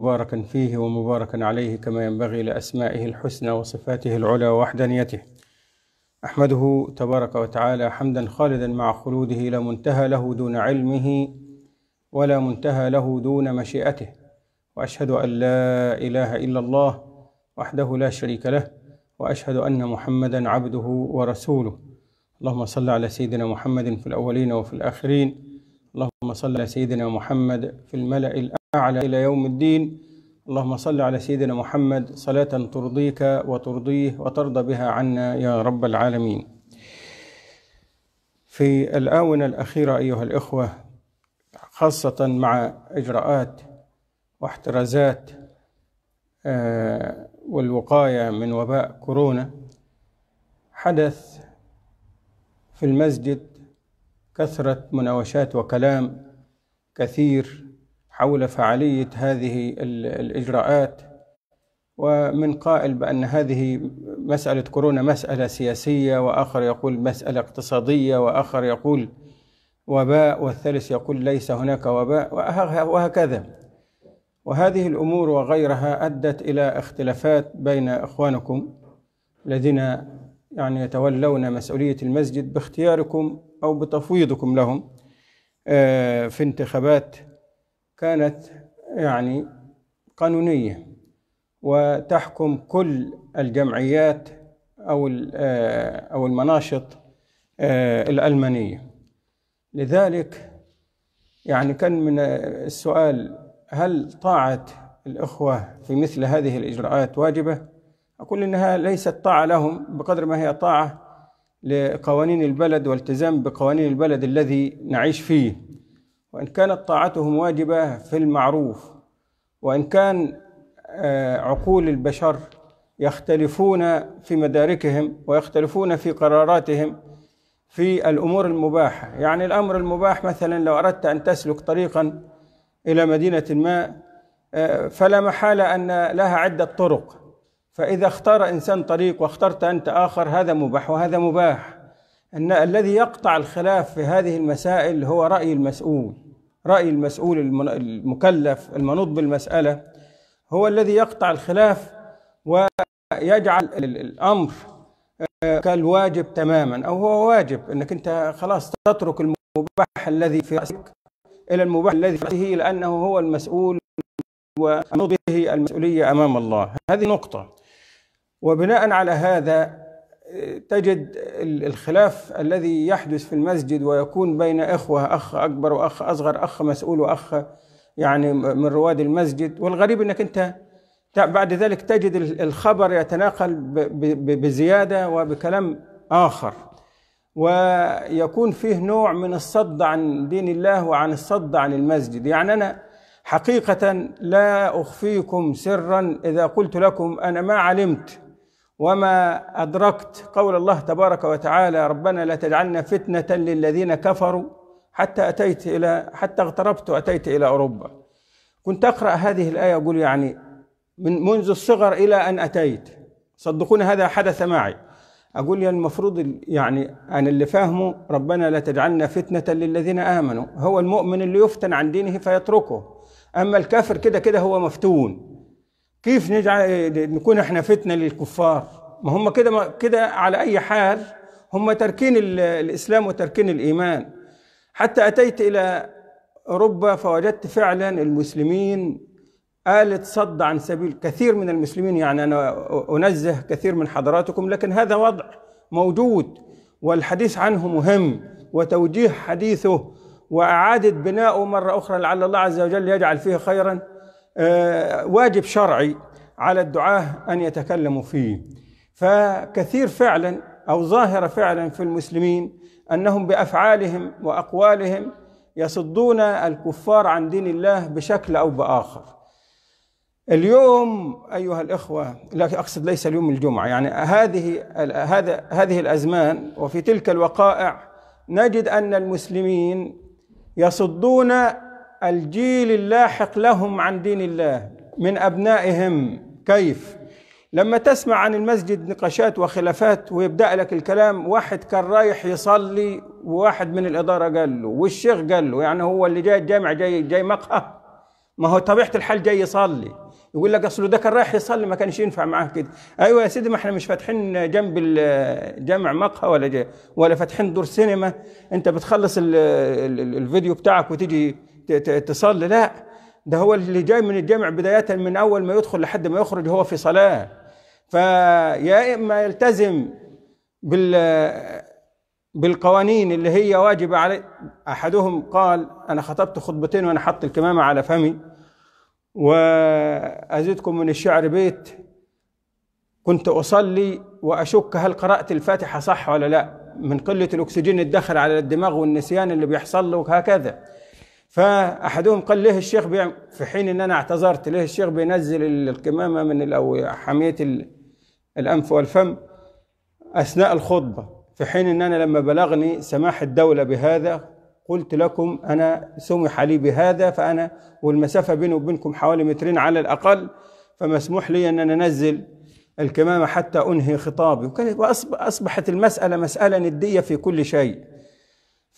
مباركا فيه ومباركا عليه كما ينبغي لأسمائه الحسنى وصفاته العلى ووحدانيته أحمده تبارك وتعالى حمدا خالدا مع خلوده لا منتهى له دون علمه ولا منتهى له دون مشيئته وأشهد أن لا إله إلا الله وحده لا شريك له وأشهد أن محمدا عبده ورسوله اللهم صل على سيدنا محمد في الأولين وفي الآخرين اللهم صل على سيدنا محمد في الملأ الأعلى على إلى يوم الدين اللهم صل على سيدنا محمد صلاة ترضيك وترضيه وترضى بها عنا يا رب العالمين في الآونة الأخيرة أيها الإخوة خاصة مع إجراءات واحترازات آه، والوقاية من وباء كورونا حدث في المسجد كثرة مناوشات وكلام كثير حول فعالية هذه الإجراءات ومن قائل بأن هذه مسألة كورونا مسألة سياسية وآخر يقول مسألة اقتصادية وآخر يقول وباء والثالث يقول ليس هناك وباء وهكذا وهذه الأمور وغيرها أدت إلى اختلافات بين إخوانكم الذين يعني يتولون مسؤولية المسجد باختياركم أو بتفويضكم لهم آه، في انتخابات كانت يعني قانونية وتحكم كل الجمعيات أو آه، أو المناشط آه، الألمانية لذلك يعني كان من السؤال هل طاعة الإخوة في مثل هذه الإجراءات واجبة؟ أقول إنها ليست طاعة لهم بقدر ما هي طاعة لقوانين البلد والتزام بقوانين البلد الذي نعيش فيه وإن كانت طاعتهم واجبة في المعروف وإن كان آه، عقول البشر يختلفون في مداركهم ويختلفون في قراراتهم في الأمور المباحة يعني الأمر المباح مثلا لو أردت أن تسلك طريقا إلى مدينة ما آه، فلا محالة أن لها عدة طرق فإذا اختار إنسان طريق واخترت أنت آخر هذا مباح وهذا مباح أن الذي يقطع الخلاف في هذه المسائل هو رأي المسؤول رأي المسؤول المكلف المنوط بالمسألة هو الذي يقطع الخلاف ويجعل الأمر آه، كالواجب تماما أو هو واجب أنك أنت خلاص تترك المباح الذي في رأسك إلى المباح الذي في رأسه لأنه هو المسؤول ومنوط به المسؤولية أمام الله هذه نقطة وبناء على هذا تجد الخلاف الذي يحدث في المسجد ويكون بين إخوة أخ أكبر وأخ أصغر أخ مسؤول وأخ يعني من رواد المسجد والغريب أنك أنت بعد ذلك تجد الخبر يتناقل بزيادة وبكلام آخر ويكون فيه نوع من الصد عن دين الله وعن الصد عن المسجد يعني أنا حقيقة لا أخفيكم سرا إذا قلت لكم أنا ما علمت وما أدركت قول الله تبارك وتعالى ربنا لا تجعلنا فتنة للذين كفروا حتى أتيت إلى حتى اغتربت وأتيت إلى أوروبا كنت أقرأ هذه الآية أقول يعني من منذ الصغر إلى أن أتيت صدقوني هذا حدث معي أقول يعني المفروض يعني أنا اللي فاهمه ربنا لا تجعلنا فتنة للذين آمنوا هو المؤمن اللي يفتن عن دينه فيتركه أما الكافر كده كده هو مفتون كيف نجعل نكون احنا فتنه للكفار ما هم كده كده على اي حال هم تاركين الاسلام وتاركين الايمان حتى اتيت الى اوروبا فوجدت فعلا المسلمين آلة صد عن سبيل كثير من المسلمين يعني أنا أنزه كثير من حضراتكم لكن هذا وضع موجود والحديث عنه مهم وتوجيه حديثه وإعادة بناؤه مرة أخرى لعل الله عز وجل يجعل فيه خيرا آه، واجب شرعي على الدعاة أن يتكلموا فيه فكثير فعلا أو ظاهرة فعلا في المسلمين أنهم بأفعالهم وأقوالهم يصدون الكفار عن دين الله بشكل أو بآخر اليوم أيها الإخوة لا أقصد ليس اليوم الجمعة يعني هذه هذا هذه الأزمان وفي تلك الوقائع نجد أن المسلمين يصدون الجيل اللاحق لهم عن دين الله من أبنائهم كيف لما تسمع عن المسجد نقاشات وخلافات ويبدأ لك الكلام واحد كان رايح يصلي وواحد من الإدارة قال له والشيخ قال له يعني هو اللي جاي الجامع جاي جاي مقهى ما هو طبيعة الحال جاي يصلي يقول لك اصله ده كان رايح يصلي ما كانش ينفع معاه كده ايوه يا سيدي ما احنا مش فاتحين جنب الجامع مقهى ولا جاي ولا فاتحين دور سينما انت بتخلص الفيديو بتاعك وتيجي تصلي لا ده هو اللي جاي من الجامع بداية من أول ما يدخل لحد ما يخرج هو في صلاة فيا إما يلتزم بال بالقوانين اللي هي واجبة عليه أحدهم قال أنا خطبت خطبتين وأنا حط الكمامة على فمي وأزيدكم من الشعر بيت كنت أصلي وأشك هل قرأت الفاتحة صح ولا لا من قلة الأكسجين الداخل على الدماغ والنسيان اللي بيحصل له وهكذا فاحدهم قال ليه الشيخ بيعمل في حين ان انا اعتذرت ليه الشيخ بينزل القمامه من او حاميه الانف والفم اثناء الخطبه في حين ان انا لما بلغني سماح الدوله بهذا قلت لكم انا سمح لي بهذا فانا والمسافه بيني وبينكم حوالي مترين على الاقل فمسموح لي ان انا انزل الكمامه حتى انهي خطابي وأصبحت المساله مساله نديه في كل شيء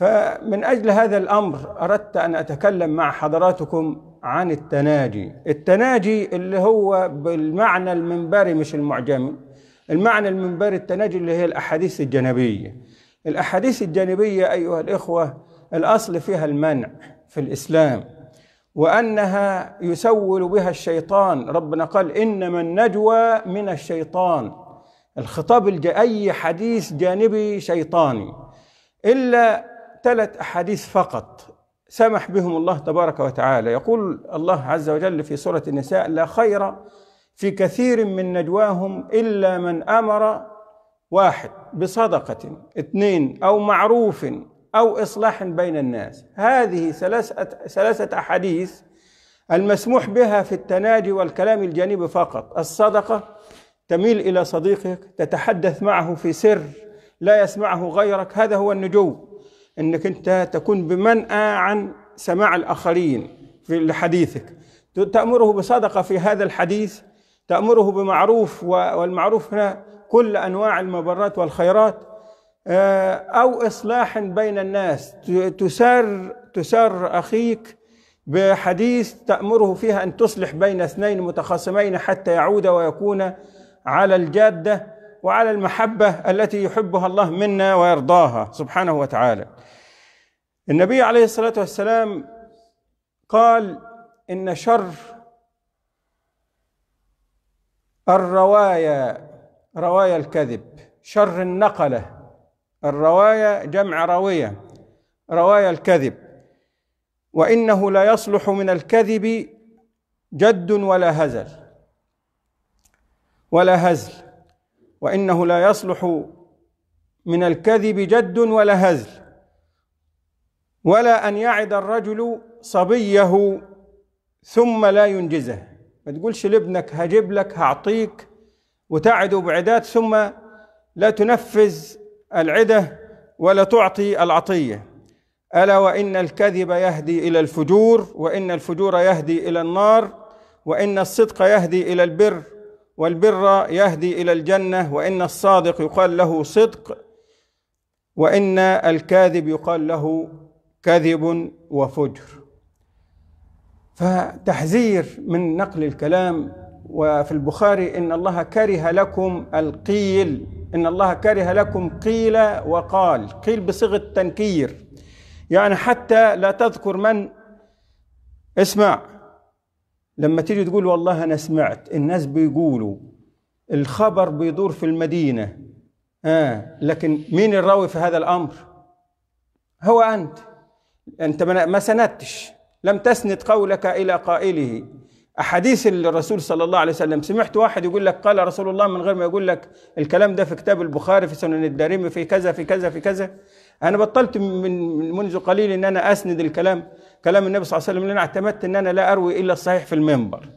فمن أجل هذا الأمر أردت أن أتكلم مع حضراتكم عن التناجي التناجي اللي هو بالمعنى المنبري مش المعجمي المعنى المنبري التناجي اللي هي الأحاديث الجانبية الأحاديث الجانبية أيها الإخوة الأصل فيها المنع في الإسلام وأنها يسول بها الشيطان ربنا قال إنما النجوى من الشيطان الخطاب الج... أي حديث جانبي شيطاني إلا ثلاث أحاديث فقط سمح بهم الله تبارك وتعالى يقول الله عز وجل في سورة النساء لا خير في كثير من نجواهم إلا من أمر واحد بصدقة اثنين أو معروف أو إصلاح بين الناس هذه ثلاثة, ثلاثة أحاديث المسموح بها في التناجي والكلام الجانبي فقط الصدقة تميل إلى صديقك تتحدث معه في سر لا يسمعه غيرك هذا هو النجوم انك انت تكون بمنأى عن سماع الاخرين في لحديثك تأمره بصدقة في هذا الحديث تأمره بمعروف والمعروف هنا كل أنواع المبرات والخيرات آه، أو إصلاح بين الناس تسار تسار أخيك بحديث تأمره فيها أن تصلح بين اثنين متخاصمين حتى يعود ويكون على الجادة وعلى المحبه التي يحبها الله منا ويرضاها سبحانه وتعالى النبي عليه الصلاه والسلام قال ان شر الروايا روايا الكذب شر النقله الروايا جمع راويه روايا الكذب وانه لا يصلح من الكذب جد ولا هزل ولا هزل وانه لا يصلح من الكذب جد ولا هزل ولا ان يعد الرجل صبيه ثم لا ينجزه ما تقولش لابنك هجيب لك هعطيك وتعد بعدات ثم لا تنفذ العده ولا تعطي العطيه الا وان الكذب يهدي الى الفجور وان الفجور يهدي الى النار وان الصدق يهدي الى البر والبر يهدي الى الجنه وان الصادق يقال له صدق وان الكاذب يقال له كذب وفجر فتحذير من نقل الكلام وفي البخاري ان الله كره لكم القيل ان الله كره لكم قيل وقال قيل بصيغه تنكير يعني حتى لا تذكر من اسمع لما تيجي تقول والله انا سمعت الناس بيقولوا الخبر بيدور في المدينه اه لكن مين الراوي في هذا الامر هو انت انت ما سندتش لم تسند قولك الى قائله احاديث الرسول صلى الله عليه وسلم سمعت واحد يقول لك قال رسول الله من غير ما يقول لك الكلام ده في كتاب البخاري في سنن الدارمي في كذا في كذا في كذا انا بطلت من منذ قليل ان انا اسند الكلام كلام النبي صلى الله عليه وسلم أنا اعتمدت ان انا لا اروي الا الصحيح في المنبر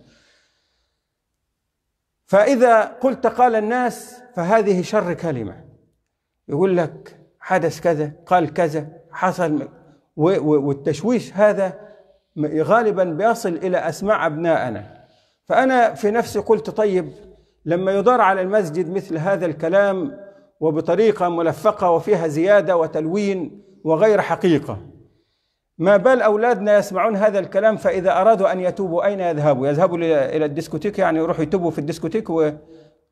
فاذا قلت قال الناس فهذه شر كلمه يقول لك حدث كذا قال كذا حصل والتشويش هذا غالبا بيصل الى اسماع ابنائنا فانا في نفسي قلت طيب لما يدار على المسجد مثل هذا الكلام وبطريقه ملفقه وفيها زياده وتلوين وغير حقيقه ما بال أولادنا يسمعون هذا الكلام فإذا أرادوا أن يتوبوا أين يذهبوا يذهبوا إلى الديسكوتيك يعني يروحوا يتوبوا في الديسكوتيك و...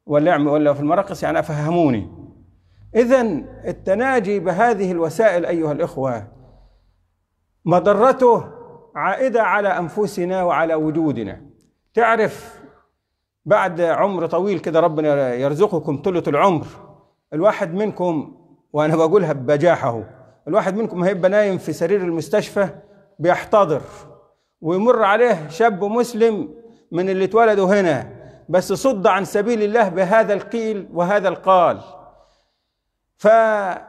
ولا في المراقص يعني أفهموني إذا التناجي بهذه الوسائل أيها الإخوة مضرته عائدة على أنفسنا وعلى وجودنا تعرف بعد عمر طويل كده ربنا يرزقكم طلة العمر الواحد منكم وأنا بقولها ببجاحه الواحد منكم هيبقى نايم في سرير المستشفى بيحتضر ويمر عليه شاب مسلم من اللي اتولدوا هنا بس صد عن سبيل الله بهذا القيل وهذا القال فلا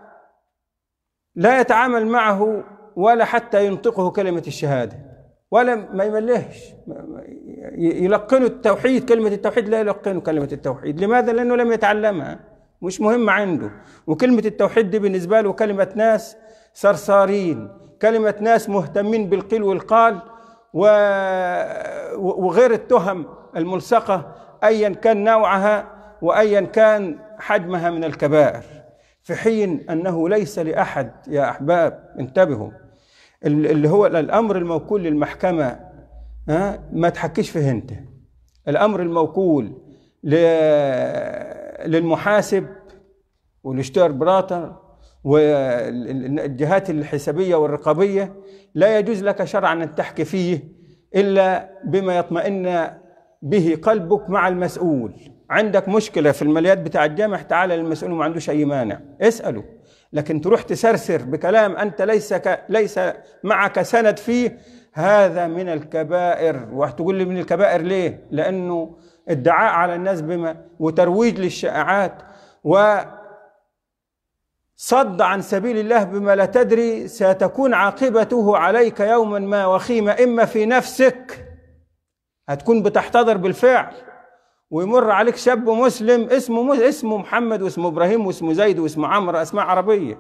يتعامل معه ولا حتى ينطقه كلمة الشهادة ولا ما يملهش يلقنه التوحيد كلمة التوحيد لا يلقنه كلمة التوحيد لماذا؟ لأنه لم يتعلمها مش مهم عنده وكلمة التوحيد دي بالنسبة له كلمة ناس سرسارين كلمة ناس مهتمين بالقيل والقال وغير التهم الملصقة أيا كان نوعها وأيا كان حجمها من الكبائر في حين أنه ليس لأحد يا أحباب انتبهوا اللي هو الأمر الموكول للمحكمة ما تحكيش فيه أنت الأمر الموكول للمحاسب والاشتير براتر والجهات الحسابية والرقابية لا يجوز لك شرعا أن تحكي فيه إلا بما يطمئن به قلبك مع المسؤول عندك مشكلة في الماليات بتاع الجامع تعال للمسؤول وما عندوش أي مانع اسأله لكن تروح تسرسر بكلام أنت ليس ك... ليس معك سند فيه هذا من الكبائر وهتقول لي من الكبائر ليه؟ لأنه ادعاء على الناس بما وترويج للشائعات و صد عن سبيل الله بما لا تدري ستكون عاقبته عليك يوما ما وخيمة إما في نفسك هتكون بتحتضر بالفعل ويمر عليك شاب مسلم اسمه اسمه محمد واسمه ابراهيم واسمه زيد واسمه عمرو اسماء عربيه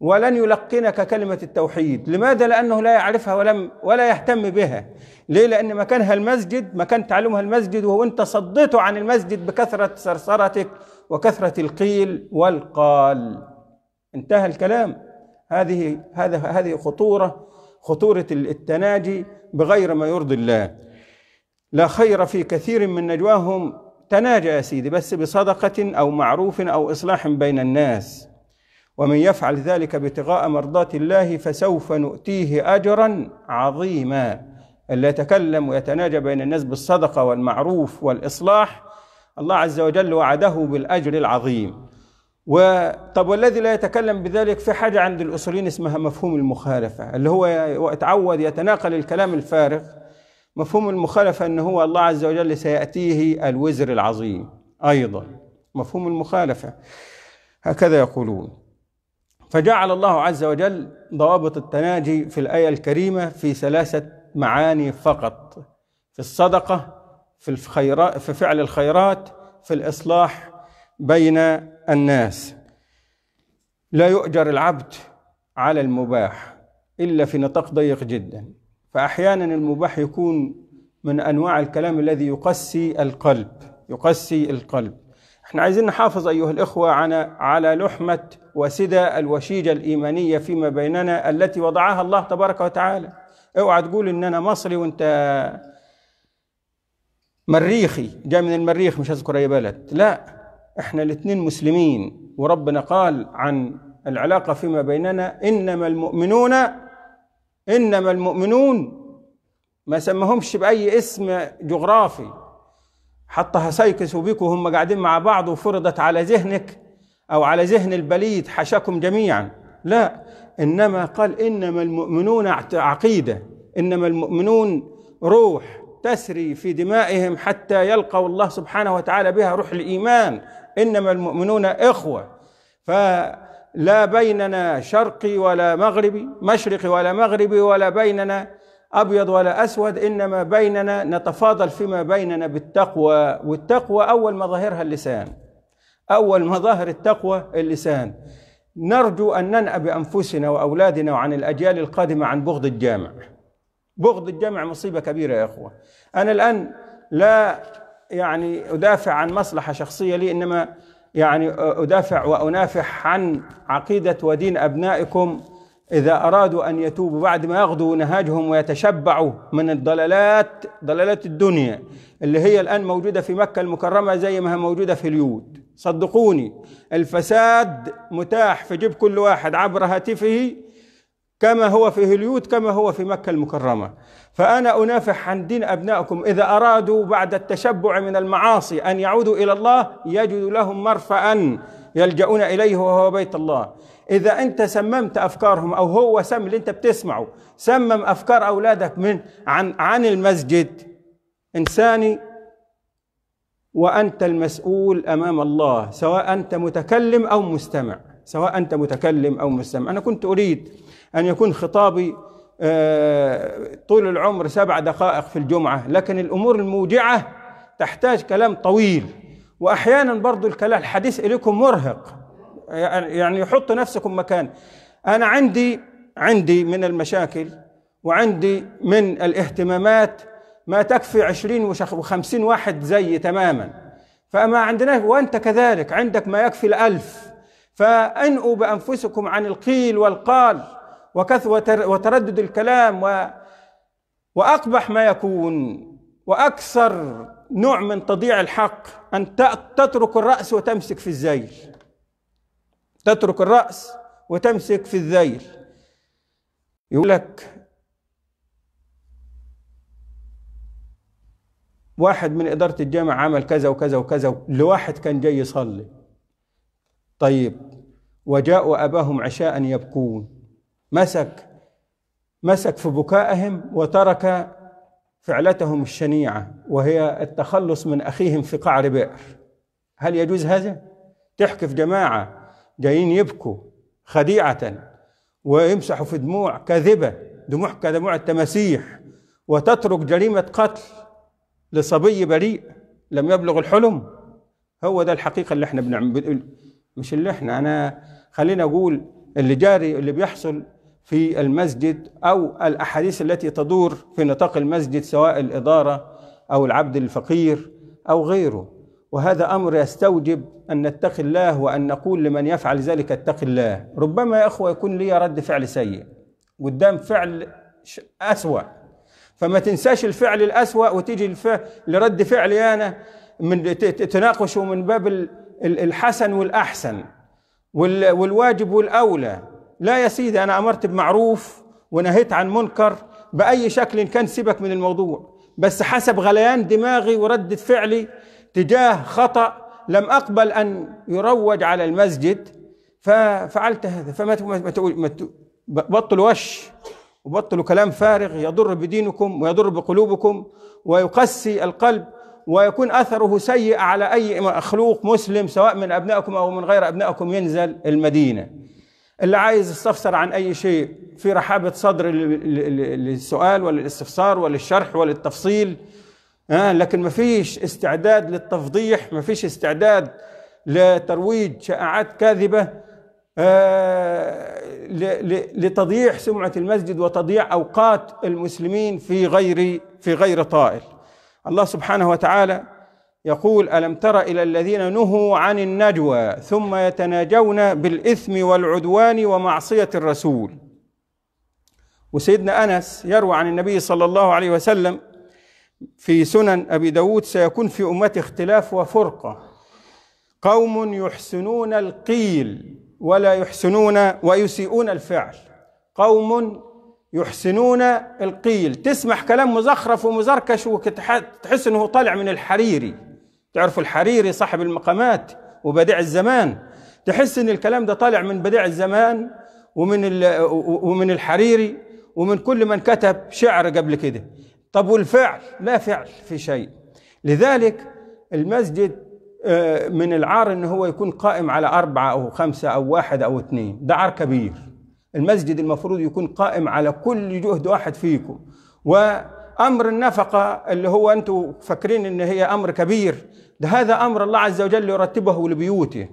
ولن يلقنك كلمه التوحيد، لماذا؟ لانه لا يعرفها ولم ولا يهتم بها، ليه؟ لان مكانها المسجد، مكان تعلمها المسجد وانت صديته عن المسجد بكثره سرسرتك وكثره القيل والقال. انتهى الكلام هذه هذا هذه خطوره خطوره التناجي بغير ما يرضي الله لا خير في كثير من نجواهم تناجى يا سيدي بس بصدقه او معروف او اصلاح بين الناس ومن يفعل ذلك ابتغاء مرضات الله فسوف نؤتيه اجرا عظيما اللي يتكلم ويتناجى بين الناس بالصدقه والمعروف والاصلاح الله عز وجل وعده بالاجر العظيم وطب والذي لا يتكلم بذلك في حاجة عند الأصولين اسمها مفهوم المخالفة اللي هو اتعود يتناقل الكلام الفارغ مفهوم المخالفة أن هو الله عز وجل سيأتيه الوزر العظيم أيضا مفهوم المخالفة هكذا يقولون فجعل الله عز وجل ضوابط التناجي في الآية الكريمة في ثلاثة معاني فقط في الصدقة في الخيرات في فعل الخيرات في الإصلاح بين الناس لا يؤجر العبد على المباح إلا في نطاق ضيق جدا فأحيانا المباح يكون من أنواع الكلام الذي يقسي القلب يقسي القلب احنا عايزين نحافظ أيها الإخوة على على لحمة وسدة الوشيجة الإيمانية فيما بيننا التي وضعها الله تبارك وتعالى اوعى تقول إن أنا مصري وأنت مريخي جاي من المريخ مش هذكر أي بلد لا احنا الاثنين مسلمين وربنا قال عن العلاقه فيما بيننا انما المؤمنون انما المؤمنون ما سمهمش باي اسم جغرافي حطها سايكس وبيك وهم قاعدين مع بعض وفرضت على ذهنك او على ذهن البليد حشاكم جميعا لا انما قال انما المؤمنون عقيده انما المؤمنون روح تسري في دمائهم حتى يلقوا الله سبحانه وتعالى بها روح الايمان إنما المؤمنون إخوة فلا بيننا شرقي ولا مغربي مشرقي ولا مغربي ولا بيننا أبيض ولا أسود إنما بيننا نتفاضل فيما بيننا بالتقوى والتقوى أول مظاهرها اللسان أول مظاهر التقوى اللسان نرجو أن ننأى بأنفسنا وأولادنا وعن الأجيال القادمة عن بغض الجامع بغض الجامع مصيبة كبيرة يا إخوة أنا الآن لا يعني أدافع عن مصلحة شخصية لي إنما يعني أدافع وأنافح عن عقيدة ودين أبنائكم إذا أرادوا أن يتوبوا بعد ما يغدوا نهاجهم ويتشبعوا من الضلالات ضلالات الدنيا اللي هي الآن موجودة في مكة المكرمة زي ما هي موجودة في اليود صدقوني الفساد متاح في جيب كل واحد عبر هاتفه كما هو في هوليود كما هو في مكة المكرمة فأنا أنافح عن دين أبنائكم إذا أرادوا بعد التشبع من المعاصي أن يعودوا إلى الله يجد لهم مرفأ يلجؤون إليه وهو بيت الله إذا أنت سممت أفكارهم أو هو سم اللي أنت بتسمعه سمم أفكار أولادك من عن عن المسجد إنساني وأنت المسؤول أمام الله سواء أنت متكلم أو مستمع سواء أنت متكلم أو مستمع أنا كنت أريد أن يكون خطابي آه، طول العمر سبع دقائق في الجمعة لكن الأمور الموجعة تحتاج كلام طويل وأحيانا برضو الكلام الحديث إليكم مرهق يعني يحط نفسكم مكان أنا عندي عندي من المشاكل وعندي من الاهتمامات ما تكفي عشرين وخمسين واحد زي تماما فما عندناش وأنت كذلك عندك ما يكفي الألف فأنئوا بأنفسكم عن القيل والقال وكث وتردد الكلام و وأقبح ما يكون وأكثر نوع من تضييع الحق أن تترك الرأس وتمسك في الذيل تترك الرأس وتمسك في الذيل يقول لك واحد من إدارة الجامعة عمل كذا وكذا وكذا لواحد كان جاي يصلي طيب وجاءوا أباهم عشاء يبكون مسك مسك في بكائهم وترك فعلتهم الشنيعه وهي التخلص من اخيهم في قعر بئر هل يجوز هذا تحكي في جماعه جايين يبكوا خديعه ويمسحوا في دموع كاذبه دموع كدموع التماسيح وتترك جريمه قتل لصبي بريء لم يبلغ الحلم هو ده الحقيقه اللي احنا بنعمل مش اللي احنا انا خلينا اقول اللي جاري اللي بيحصل في المسجد أو الأحاديث التي تدور في نطاق المسجد سواء الإدارة أو العبد الفقير أو غيره وهذا أمر يستوجب أن نتقي الله وأن نقول لمن يفعل ذلك اتق الله ربما يا أخوة يكون لي رد فعل سيء قدام فعل أسوأ فما تنساش الفعل الأسوأ وتيجي لرد فعلي أنا من تناقشه من باب الحسن والأحسن والواجب والأولى لا يا سيدي انا امرت بمعروف ونهيت عن منكر باي شكل كان سيبك من الموضوع بس حسب غليان دماغي وردة فعلي تجاه خطأ لم أقبل أن يروج على المسجد ففعلت هذا فما ما بطلوا وش وبطلوا كلام فارغ يضر بدينكم ويضر بقلوبكم ويقسي القلب ويكون أثره سيء على أي مخلوق مسلم سواء من أبنائكم أو من غير أبنائكم ينزل المدينة اللي عايز يستفسر عن اي شيء في رحابه صدر للسؤال ولا الاستفسار ولا الشرح ولا التفصيل آه لكن ما فيش استعداد للتفضيح ما فيش استعداد لترويج شائعات كاذبه آه لتضييع سمعه المسجد وتضييع اوقات المسلمين في غير في غير طائل الله سبحانه وتعالى يقول ألم تر إلى الذين نهوا عن النجوى ثم يتناجون بالإثم والعدوان ومعصية الرسول وسيدنا أنس يروى عن النبي صلى الله عليه وسلم في سنن أبي داود سيكون في أمتي اختلاف وفرقة قوم يحسنون القيل ولا يحسنون ويسيئون الفعل قوم يحسنون القيل تسمح كلام مزخرف ومزركش وتحس انه طالع من الحريري تعرفوا الحريري صاحب المقامات وبديع الزمان تحس ان الكلام ده طالع من بديع الزمان ومن ومن الحريري ومن كل من كتب شعر قبل كده طب والفعل لا فعل في شيء لذلك المسجد آه، من العار ان هو يكون قائم على أربعة أو خمسة أو واحد أو اثنين ده عار كبير المسجد المفروض يكون قائم على كل جهد واحد فيكم وأمر النفقة اللي هو أنتوا فاكرين إن هي أمر كبير ده هذا أمر الله عز وجل يرتبه لبيوته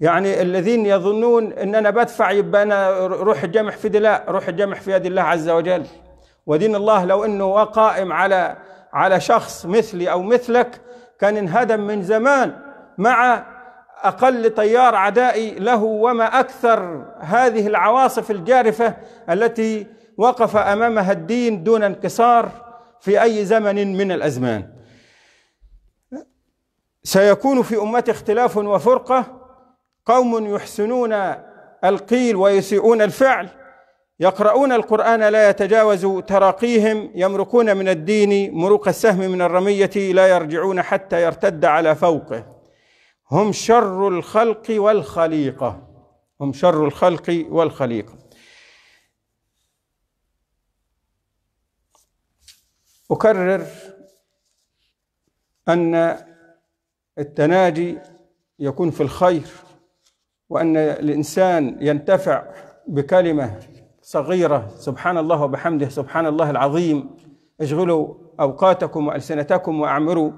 يعني الذين يظنون ان انا بدفع يبقى انا روح الجمح في دلاء روح الجمح في يد الله عز وجل ودين الله لو انه قائم على على شخص مثلي او مثلك كان انهدم من زمان مع اقل تيار عدائي له وما اكثر هذه العواصف الجارفه التي وقف امامها الدين دون انكسار في اي زمن من الازمان سيكون في أمة اختلاف وفرقة قوم يحسنون القيل ويسيئون الفعل يقرؤون القرآن لا يتجاوز تراقيهم يمرقون من الدين مروق السهم من الرمية لا يرجعون حتى يرتد على فوقه هم شر الخلق والخليقة هم شر الخلق والخليقة أكرر أن التناجي يكون في الخير وأن الإنسان ينتفع بكلمة صغيرة سبحان الله وبحمده سبحان الله العظيم اشغلوا أوقاتكم وألسنتكم وأعمروا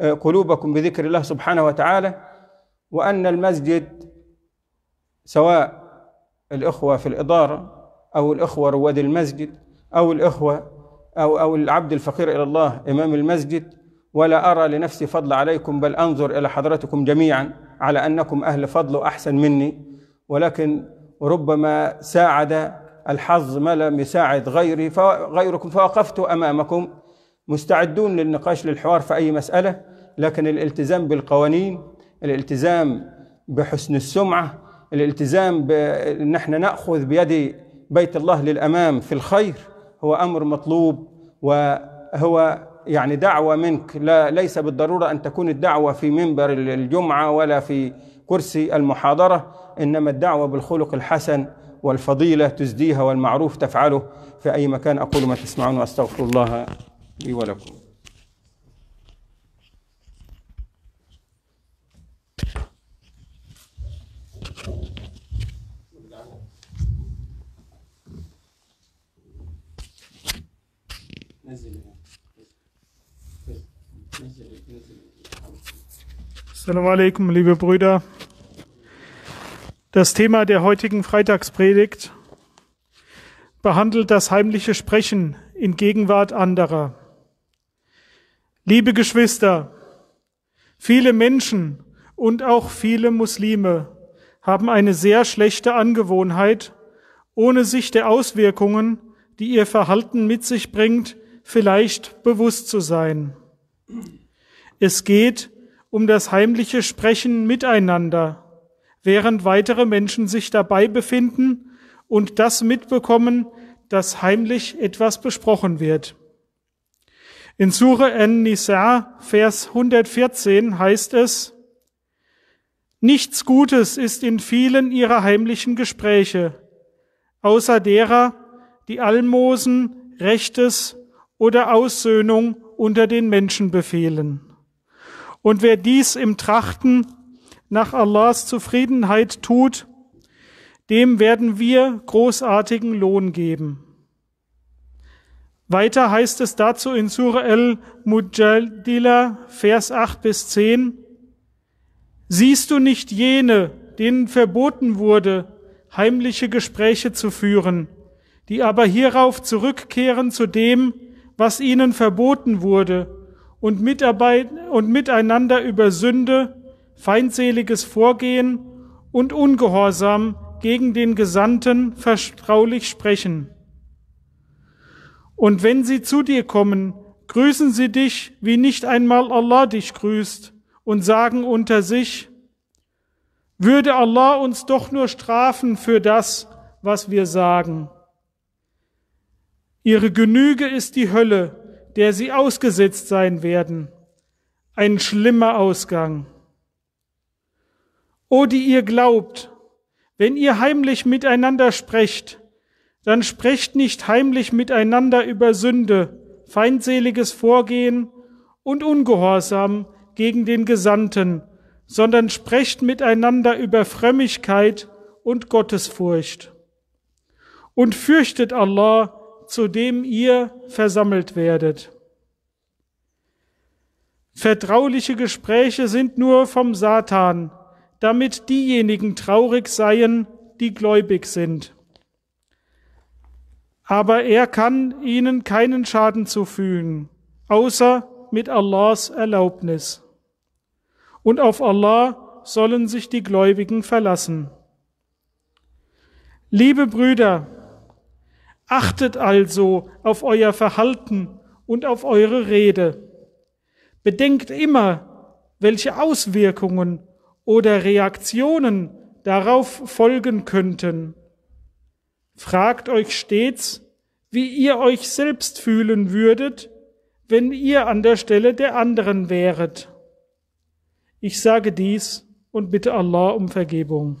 آه، قلوبكم بذكر الله سبحانه وتعالى وأن المسجد سواء الإخوة في الإدارة أو الإخوة رواد المسجد أو الإخوة أو أو العبد الفقير إلى الله إمام المسجد ولا أرى لنفسي فضل عليكم بل أنظر إلى حضرتكم جميعا على أنكم أهل فضل وأحسن مني ولكن ربما ساعد الحظ ما لم يساعد غيري غيركم فوقفت أمامكم مستعدون للنقاش للحوار في أي مسألة لكن الالتزام بالقوانين الالتزام بحسن السمعة الالتزام بأن احنا نأخذ بيد بيت الله للأمام في الخير هو أمر مطلوب وهو يعني دعوة منك لا ليس بالضرورة أن تكون الدعوة في منبر الجمعة ولا في كرسي المحاضرة إنما الدعوة بالخلق الحسن والفضيلة تزديها والمعروف تفعله في أي مكان أقول ما تسمعون وأستغفر الله لي ولكم Assalamu alaikum, liebe Brüder. Das Thema der heutigen Freitagspredigt behandelt das heimliche Sprechen in Gegenwart anderer. Liebe Geschwister, viele Menschen und auch viele Muslime haben eine sehr schlechte Angewohnheit, ohne sich der Auswirkungen, die ihr Verhalten mit sich bringt, vielleicht bewusst zu sein. Es geht um das heimliche Sprechen miteinander, während weitere Menschen sich dabei befinden und das mitbekommen, dass heimlich etwas besprochen wird. In Sure An-Nisa, Vers 114 heißt es, Nichts Gutes ist in vielen ihrer heimlichen Gespräche, außer derer, die Almosen, Rechtes oder Aussöhnung unter den Menschen befehlen. Und wer dies im Trachten nach Allahs Zufriedenheit tut, dem werden wir großartigen Lohn geben. Weiter heißt es dazu in Surah al-Mujadila, Vers 8 bis 10, Siehst du nicht jene, denen verboten wurde, heimliche Gespräche zu führen, die aber hierauf zurückkehren zu dem, was ihnen verboten wurde, und, Mitarbeit und miteinander über Sünde, feindseliges Vorgehen und Ungehorsam gegen den Gesandten vertraulich sprechen. Und wenn sie zu dir kommen, grüßen sie dich, wie nicht einmal Allah dich grüßt, und sagen unter sich, würde Allah uns doch nur strafen für das, was wir sagen. Ihre Genüge ist die Hölle, der sie ausgesetzt sein werden. Ein schlimmer Ausgang. O, die ihr glaubt, wenn ihr heimlich miteinander sprecht, dann sprecht nicht heimlich miteinander über Sünde, feindseliges Vorgehen und Ungehorsam gegen den Gesandten, sondern sprecht miteinander über Frömmigkeit und Gottesfurcht. Und fürchtet Allah, zu dem ihr versammelt werdet. Vertrauliche Gespräche sind nur vom Satan, damit diejenigen traurig seien, die gläubig sind. Aber er kann ihnen keinen Schaden zufügen, außer mit Allahs Erlaubnis. Und auf Allah sollen sich die Gläubigen verlassen. Liebe Brüder, Achtet also auf euer Verhalten und auf eure Rede. Bedenkt immer, welche Auswirkungen oder Reaktionen darauf folgen könnten. Fragt euch stets, wie ihr euch selbst fühlen würdet, wenn ihr an der Stelle der anderen wäret. Ich sage dies und bitte Allah um Vergebung.